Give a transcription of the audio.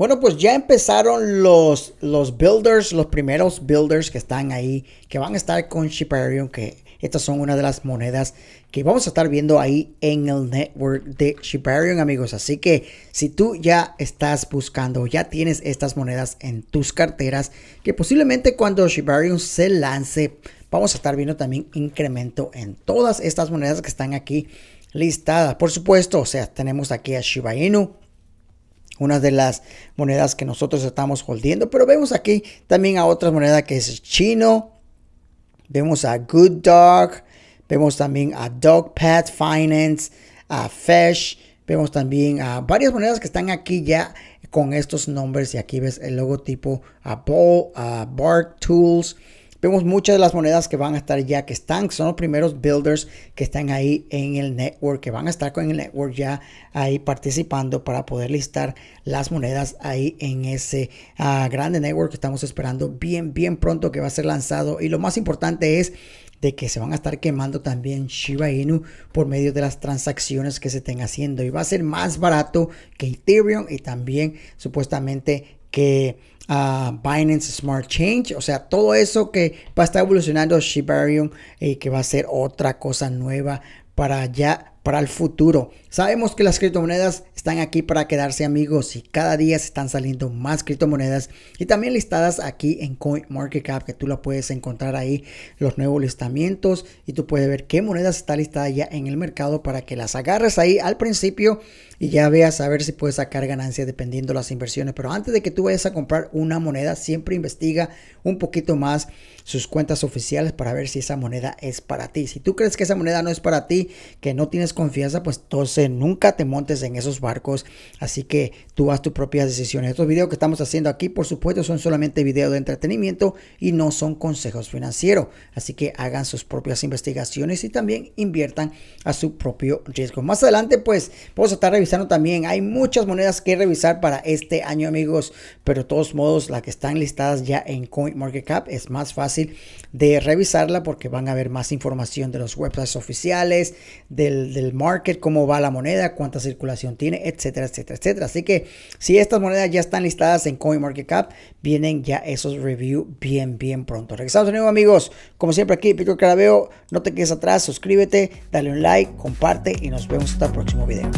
Bueno, pues ya empezaron los, los builders, los primeros builders que están ahí, que van a estar con Shibarium, que estas son una de las monedas que vamos a estar viendo ahí en el network de Shibarium, amigos. Así que si tú ya estás buscando, ya tienes estas monedas en tus carteras, que posiblemente cuando Shibarium se lance, vamos a estar viendo también incremento en todas estas monedas que están aquí listadas. Por supuesto, o sea, tenemos aquí a Shiba Inu, una de las monedas que nosotros estamos holdiendo. Pero vemos aquí también a otras monedas que es chino. Vemos a Good Dog. Vemos también a Pet Finance, a Fesh. Vemos también a varias monedas que están aquí ya con estos nombres. Y aquí ves el logotipo a Ball, a Bark Tools. Vemos muchas de las monedas que van a estar ya, que están, son los primeros builders que están ahí en el network, que van a estar con el network ya ahí participando para poder listar las monedas ahí en ese ah, grande network que estamos esperando bien, bien pronto que va a ser lanzado. Y lo más importante es de que se van a estar quemando también Shiba Inu por medio de las transacciones que se estén haciendo y va a ser más barato que Ethereum y también supuestamente que ah, Binance Smart Change, o sea, todo eso que va a estar evolucionando Shibarium y eh, que va a ser otra cosa nueva para ya para el futuro. Sabemos que las criptomonedas están aquí para quedarse amigos y cada día se están saliendo más criptomonedas y también listadas aquí en CoinMarketCap que tú la puedes encontrar ahí los nuevos listamientos y tú puedes ver qué monedas está listada ya en el mercado para que las agarres ahí al principio y ya veas a ver si puedes sacar ganancias dependiendo las inversiones. Pero antes de que tú vayas a comprar una moneda, siempre investiga un poquito más sus cuentas oficiales para ver si esa moneda es para ti. Si tú crees que esa moneda no es para ti, que no tienes confianza, pues entonces nunca te montes en esos barcos. Así que tú haz tus propias decisiones. Estos videos que estamos haciendo aquí, por supuesto, son solamente videos de entretenimiento y no son consejos financieros. Así que hagan sus propias investigaciones y también inviertan a su propio riesgo. Más adelante, pues vamos a estar revisando también. Hay muchas monedas que revisar para este año, amigos. Pero de todos modos, la que están listadas ya en CoinMarketCap es más fácil de revisarla porque van a ver más información de los websites oficiales, del el market, cómo va la moneda, cuánta circulación tiene, etcétera, etcétera, etcétera. Así que si estas monedas ya están listadas en CoinMarketCap, vienen ya esos reviews bien, bien pronto. Regresamos de nuevo, amigos. Como siempre, aquí, Pico Carabeo. No te quedes atrás, suscríbete, dale un like, comparte y nos vemos hasta el próximo video.